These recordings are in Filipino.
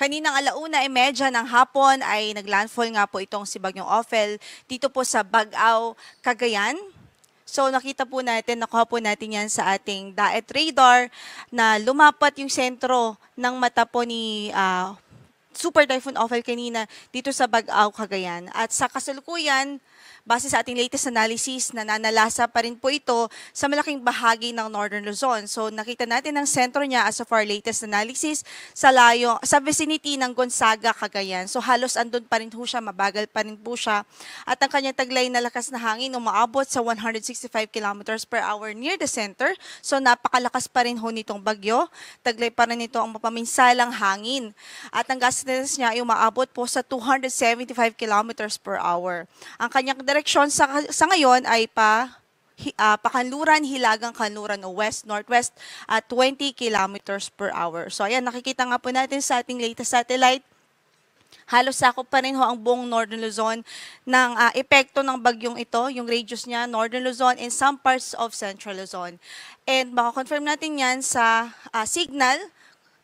Kaninang alauna e medya ng hapon ay naglandfall nga po itong si Bagyong Ophel dito po sa Bagaw, Cagayan. So nakita po natin, nakuha po natin yan sa ating DAET radar na lumapat yung sentro ng mata po ni uh, Super Typhoon Ophel kanina dito sa Bagaw, Cagayan. At sa kasalukuyan, Base sa ating latest analysis, nananalasa pa rin po ito sa malaking bahagi ng Northern Luzon. So nakita natin ang sentro niya as of our latest analysis sa layo sa vicinity ng Gonzaga, Cagayan. So halos andun pa rin po siya, mabagal pa rin po siya. At ang kanyang taglay na lakas na hangin umaabot sa 165 kilometers per hour near the center. So napakalakas pa rin ho nitong bagyo. Taglay pa rin nito ang mapaminsalang hangin. At ang gas niya ay umaabot po sa 275 kilometers per hour. Ang kanyang direksyon sa, sa ngayon ay pa uh, pakanluran, hilagang kanluran o west-northwest at 20 kilometers per hour. So ayan, nakikita nga po natin sa ating latest satellite, halos sakop pa rin ho ang buong Northern Luzon ng uh, epekto ng bagyong ito, yung radius niya, Northern Luzon and some parts of Central Luzon. And confirm natin yan sa uh, signal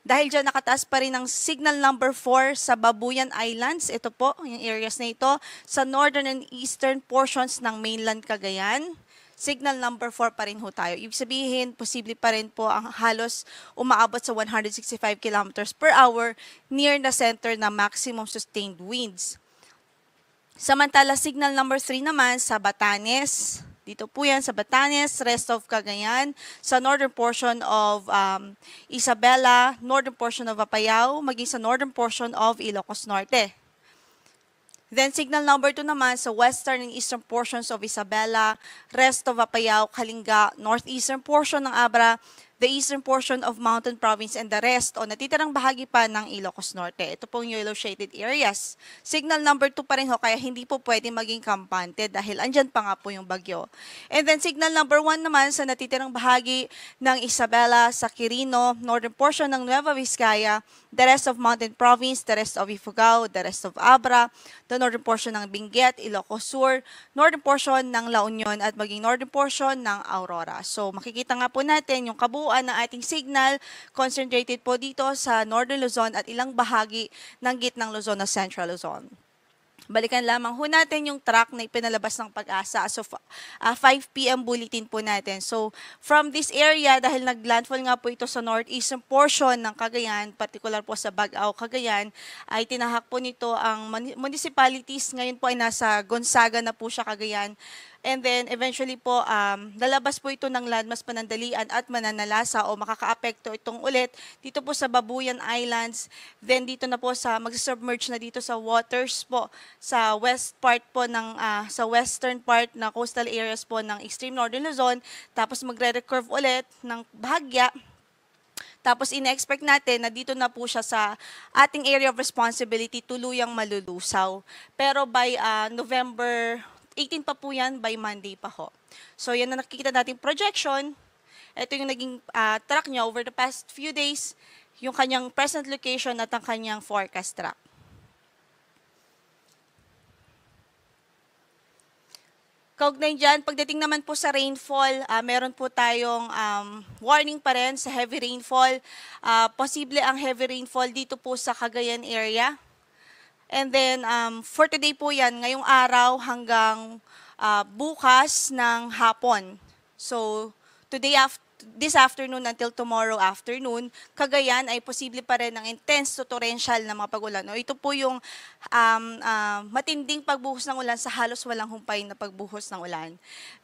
dahil dyan nakataas pa rin ang signal number 4 sa Babuyan Islands, ito po, yung areas na ito, sa northern and eastern portions ng mainland Cagayan. Signal number 4 pa rin ho tayo. Ibig sabihin, posible pa rin po ang halos umaabot sa 165 km per hour near the center na maximum sustained winds. Samantala, signal number 3 naman sa Batanes, dito po yan sa Batanes, rest of Cagayan, sa northern portion of um, Isabela, northern portion of Apayao, maging sa northern portion of Ilocos Norte. Then signal number 2 naman sa western and eastern portions of Isabela, rest of Apayao, Kalinga, northeastern portion ng Abra, the eastern portion of Mountain Province and the rest o natitirang bahagi pa ng Ilocos Norte. Ito pong yellow shaded areas. Signal number 2 pa rin ho kaya hindi po pwede maging kampante dahil andyan pa nga po yung bagyo. And then signal number 1 naman sa natitirang bahagi ng Isabela, sa Quirino, northern portion ng Nueva Vizcaya, the rest of Mountain Province, the rest of Ifugao, the rest of Abra, the northern portion ng Benguet, Ilocos Sur, northern portion ng La Union at maging northern portion ng Aurora. So makikita nga po natin yung kabuuan kabuuan ng ating signal. Concentrated po dito sa Northern Luzon at ilang bahagi ng gitnang Luzon na Central Luzon. Balikan lamang ho natin yung track na ipinalabas ng pag-asa So, uh, 5 p.m. bulletin po natin. So, from this area, dahil naglandfall nga po ito sa northeastern portion ng Cagayan, particular po sa Bagao, Cagayan, ay tinahak po nito ang municipalities. Ngayon po ay nasa Gonzaga na po siya, Cagayan. And then eventually po, um, lalabas po ito ng landmass panandalian at mananalasa o makakaapekto itong ulit dito po sa Babuyan Islands. Then dito na po sa, magsubmerge na dito sa waters po, sa west part po ng, uh, sa western part na coastal areas po ng extreme northern Luzon. Tapos magre-recurve ulit ng bahagya tapos inexpect natin na dito na po siya sa ating area of responsibility tuluyang malulusaw. Pero by uh, November 18 pa po yan by Monday pa ho. So yan na nakikita nating projection. Ito yung naging uh, ah, track niya over the past few days, yung kanyang present location at ang kanyang forecast track. Kaugnay dyan, pagdating naman po sa rainfall, uh, meron po tayong um, warning pa rin sa heavy rainfall. Uh, posible ang heavy rainfall dito po sa Cagayan area. And then, um, for today po yan, ngayong araw hanggang uh, bukas ng hapon. So, today after, this afternoon until tomorrow afternoon, kagayan ay posible pa rin ng intense to torrential na mga pagulan. No? Ito po yung um, uh, matinding pagbuhos ng ulan sa halos walang humpay na pagbuhos ng ulan.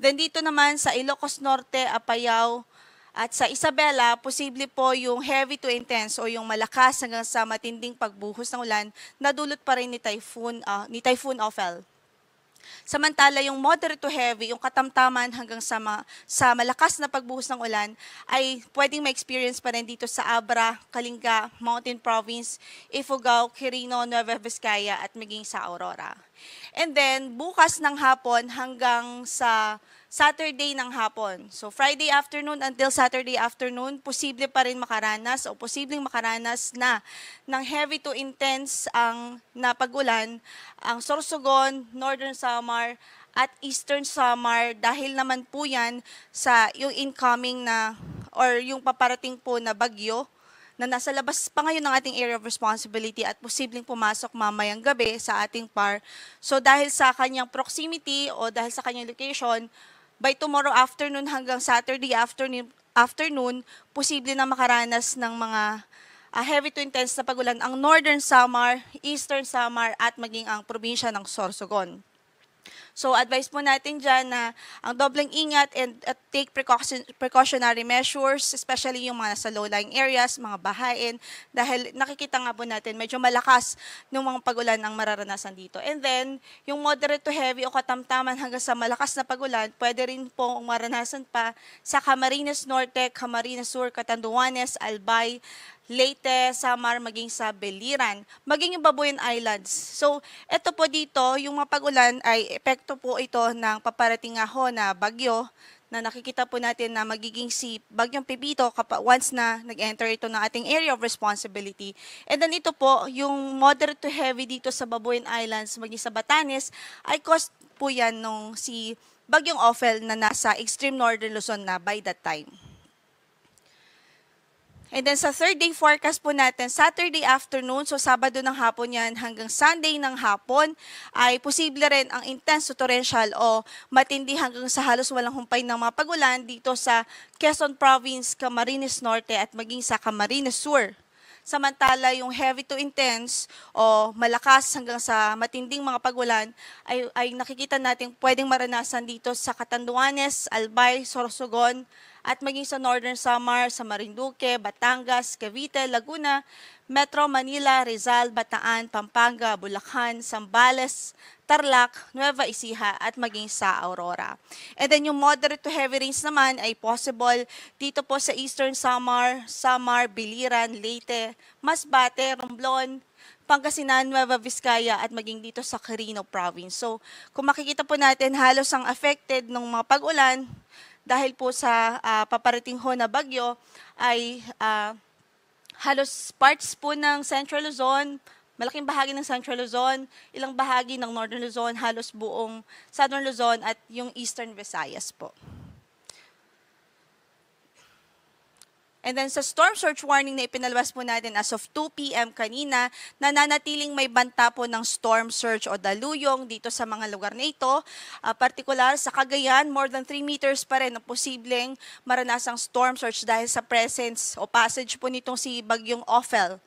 Then dito naman sa Ilocos Norte, Apayao, at sa Isabela, posible po yung heavy to intense o yung malakas hanggang sa matinding pagbuhos ng ulan na dulot pa rin ni Typhoon, uh, ni Typhoon Ophel. Samantala, yung moderate to heavy, yung katamtaman hanggang sa, ma- sa malakas na pagbuhos ng ulan, ay pwedeng ma-experience pa rin dito sa Abra, Kalinga, Mountain Province, Ifugao, Quirino, Nueva Vizcaya, at maging sa Aurora. And then, bukas ng hapon hanggang sa Saturday ng hapon. So Friday afternoon until Saturday afternoon, posible pa rin makaranas o posibleng makaranas na ng heavy to intense ang napagulan ang Sorsogon, Northern Samar, at Eastern Samar dahil naman po yan sa yung incoming na or yung paparating po na bagyo na nasa labas pa ngayon ng ating area of responsibility at posibleng pumasok mamayang gabi sa ating par. So dahil sa kanyang proximity o dahil sa kanyang location, by tomorrow afternoon hanggang Saturday afternoon, afternoon posible na makaranas ng mga uh, heavy to intense na pagulan ang northern Samar, eastern Samar at maging ang probinsya ng Sorsogon. So advice po natin dyan na ang dobleng ingat and at take precaution, precautionary measures, especially yung mga sa low-lying areas, mga bahain, dahil nakikita nga po natin medyo malakas ng mga pagulan ang mararanasan dito. And then, yung moderate to heavy o katamtaman hanggang sa malakas na pagulan, pwede rin po maranasan pa sa Camarines Norte, Camarines Sur, Catanduanes, Albay, Leyte, Samar, maging sa Beliran, maging yung Babuyan Islands. So, ito po dito, yung mapag-ulan ay epekto po ito ng paparating nga ho na bagyo na nakikita po natin na magiging si Bagyong Pipito kapag once na nag-enter ito ng ating area of responsibility. And then ito po, yung moderate to heavy dito sa Babuyan Islands, maging sa Batanes, ay cost po yan nung si Bagyong Ophel na nasa extreme northern Luzon na by that time. And then sa third day forecast po natin, Saturday afternoon, so Sabado ng hapon yan hanggang Sunday ng hapon, ay posible rin ang intense to torrential o matindi hanggang sa halos walang humpay ng mga pagulan dito sa Quezon Province, Camarines Norte at maging sa Camarines Sur. Samantala, yung heavy to intense o malakas hanggang sa matinding mga pagulan ay, ay nakikita natin pwedeng maranasan dito sa Catanduanes, Albay, Sorsogon, at maging sa Northern Samar, sa Marinduque, Batangas, Cavite, Laguna, Metro Manila, Rizal, Bataan, Pampanga, Bulacan, Sambales, Tarlac, Nueva Ecija at maging sa Aurora. And then yung moderate to heavy rains naman ay possible dito po sa Eastern Samar, Samar, Biliran, Leyte, Masbate, Romblon, Pangasinan, Nueva Vizcaya at maging dito sa Carino Province. So kung makikita po natin halos ang affected ng mga pag-ulan dahil po sa uh, paparating ho na bagyo ay uh, halos parts po ng Central Luzon, malaking bahagi ng Central Luzon, ilang bahagi ng Northern Luzon, halos buong Southern Luzon at yung Eastern Visayas po. And then sa storm surge warning na ipinalabas po natin as of 2 p.m. kanina, nananatiling may banta po ng storm surge o daluyong dito sa mga lugar na ito. Uh, partikular sa Cagayan, more than 3 meters pa rin ang posibleng maranasang storm surge dahil sa presence o passage po nitong si Bagyong Ophel.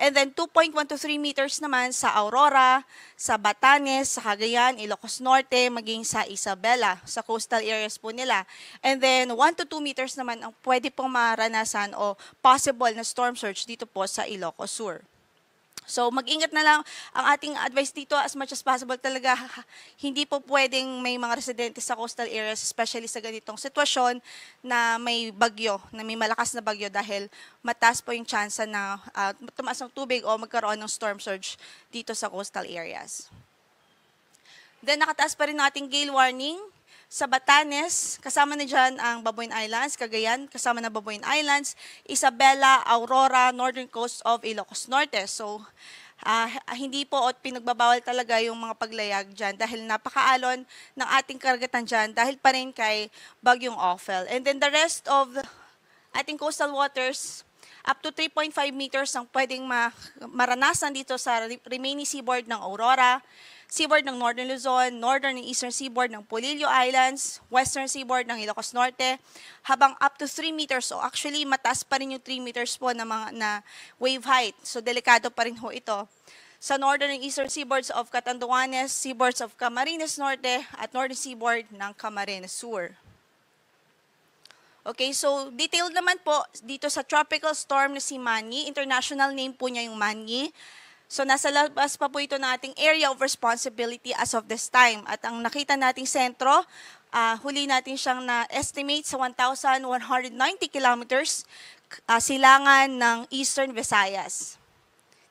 and then 2.1 to 3 meters naman sa Aurora, sa Batanes, sa Cagayan, Ilocos Norte, maging sa Isabela, sa coastal areas po nila. And then 1 to 2 meters naman ang pwede pong maranasan o possible na storm surge dito po sa Ilocos Sur. So mag-ingat na lang ang ating advice dito as much as possible talaga. Hindi po pwedeng may mga residente sa coastal areas especially sa ganitong sitwasyon na may bagyo, na may malakas na bagyo dahil mataas po yung chance na uh, tumaas ang tubig o magkaroon ng storm surge dito sa coastal areas. Then nakataas pa rin ang ating gale warning sa Batanes, kasama na dyan ang Baboyan Islands, Cagayan, kasama na Baboyan Islands, Isabela, Aurora, Northern Coast of Ilocos Norte. So, uh, hindi po at pinagbabawal talaga yung mga paglayag dyan dahil napakaalon ng ating karagatan dyan dahil pa rin kay Bagyong Ophel. And then the rest of the, ating coastal waters, up to 3.5 meters ang pwedeng maranasan dito sa remaining seaboard ng Aurora, seaboard ng Northern Luzon, northern and eastern seaboard ng Polillo Islands, western seaboard ng Ilocos Norte, habang up to 3 meters. So actually, mataas pa rin yung 3 meters po na, mga, na wave height. So delikado pa rin ho ito sa northern and eastern seaboards of Catanduanes, seaboards of Camarines Norte, at northern seaboard ng Camarines Sur. Okay, so detailed naman po dito sa tropical storm na si Manny. International name po niya yung Manny. So nasa labas pa po ito ng ating area of responsibility as of this time. At ang nakita nating sentro, uh, huli natin siyang na-estimate sa 1,190 kilometers uh, silangan ng Eastern Visayas.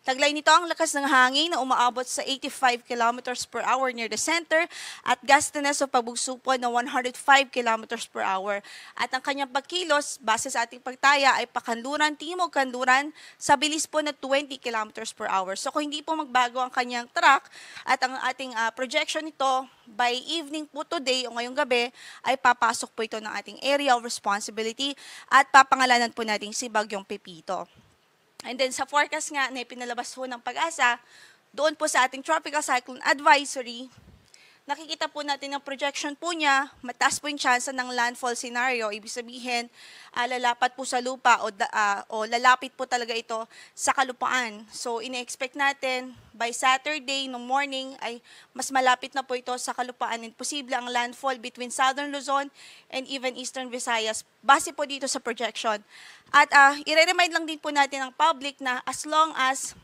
Taglay nito ang lakas ng hangin na umaabot sa 85 kilometers per hour near the center at gustiness pagbugso po na 105 kilometers per hour. At ang kanyang pagkilos, base sa ating pagtaya, ay pakanduran, timog kanluran sa bilis po na 20 kilometers per hour. So kung hindi po magbago ang kanyang track at ang ating uh, projection nito, by evening po today o ngayong gabi, ay papasok po ito ng ating area of responsibility at papangalanan po natin si Bagyong Pepito. And then sa forecast nga na ipinalabas po ng pag-asa, doon po sa ating tropical cyclone advisory, nakikita po natin ang projection po niya, mataas po yung chance ng landfall scenario. Ibig sabihin, uh, lalapat po sa lupa o, uh, o lalapit po talaga ito sa kalupaan. So, ina-expect natin by Saturday no morning ay mas malapit na po ito sa kalupaan and posible ang landfall between Southern Luzon and even Eastern Visayas base po dito sa projection. At uh, ah, i-remind lang din po natin ang public na as long as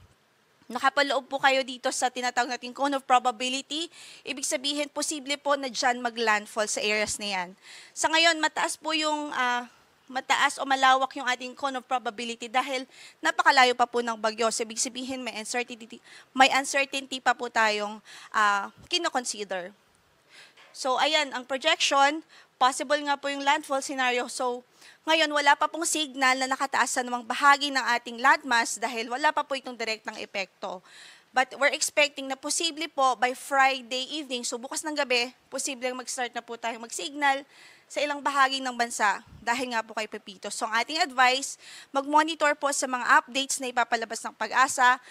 Nakapaloob po kayo dito sa tinatawag nating cone of probability. Ibig sabihin, posible po na dyan mag-landfall sa areas na yan. Sa ngayon, mataas po yung uh, mataas o malawak yung ating cone of probability dahil napakalayo pa po ng bagyo. So, ibig sabihin, may uncertainty, may uncertainty pa po tayong uh, kinoconsider. So, ayan, ang projection, possible nga po yung landfall scenario. So, ngayon wala pa pong signal na nakataas sa namang bahagi ng ating landmass dahil wala pa po itong direktang epekto. But we're expecting na posible po by Friday evening, so bukas ng gabi, posible mag-start na po tayong mag-signal sa ilang bahagi ng bansa dahil nga po kay Pepito. So ang ating advice, mag-monitor po sa mga updates na ipapalabas ng pag-asa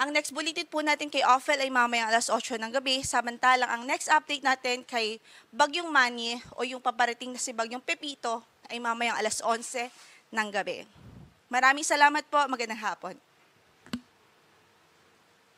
ang next bulletin po natin kay Offel ay mamayang alas 8 ng gabi. Samantalang ang next update natin kay Bagyong Manny o yung paparating na si Bagyong Pepito ay mamayang alas 11 ng gabi. Maraming salamat po. Magandang hapon.